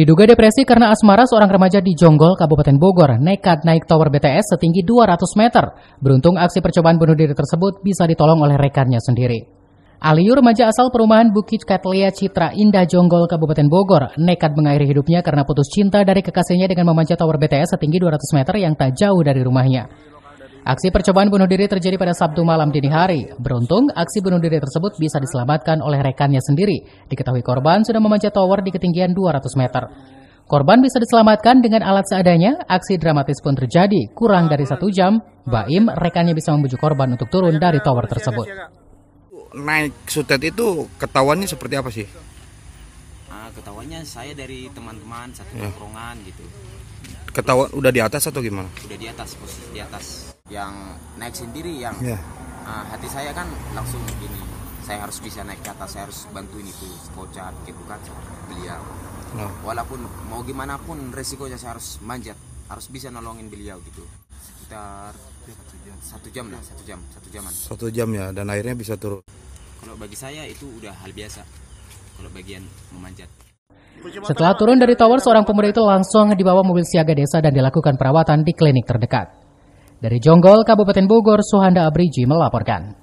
Diduga depresi karena asmara seorang remaja di Jonggol, Kabupaten Bogor, nekat naik tower BTS setinggi 200 meter. Beruntung aksi percobaan bunuh diri tersebut bisa ditolong oleh rekannya sendiri. Aliyu remaja asal perumahan Bukit Katlia Citra Indah Jonggol, Kabupaten Bogor, nekat mengakhiri hidupnya karena putus cinta dari kekasihnya dengan memanjat tower BTS setinggi 200 meter yang tak jauh dari rumahnya. Aksi percobaan bunuh diri terjadi pada Sabtu malam dini hari. Beruntung, aksi bunuh diri tersebut bisa diselamatkan oleh rekannya sendiri. Diketahui korban sudah memanjat tower di ketinggian 200 meter. Korban bisa diselamatkan dengan alat seadanya, aksi dramatis pun terjadi. Kurang dari satu jam, Baim rekannya bisa membujuk korban untuk turun dari tower tersebut. Naik sutet itu ketahuannya seperti apa sih? Ah, ketahuannya saya dari teman-teman satu ya. tongkrongan ya. gitu ketawa udah di atas atau gimana? Udah di atas, posisi di atas. Yang naik sendiri yang yeah. Iya. uh, hati saya kan langsung begini Saya harus bisa naik ke atas, saya harus bantuin itu bocah gitu kan beliau. No. Iya. Walaupun mau gimana pun resikonya saya harus manjat, harus bisa nolongin beliau gitu. Sekitar satu jam lah, satu jam, satu jaman. Satu jam ya, dan akhirnya bisa turun. Kalau bagi saya itu udah hal biasa. Kalau bagian memanjat. Setelah turun dari tower, seorang pemuda itu langsung dibawa mobil siaga desa dan dilakukan perawatan di klinik terdekat. Dari Jonggol, Kabupaten Bogor, Suhanda Abriji melaporkan.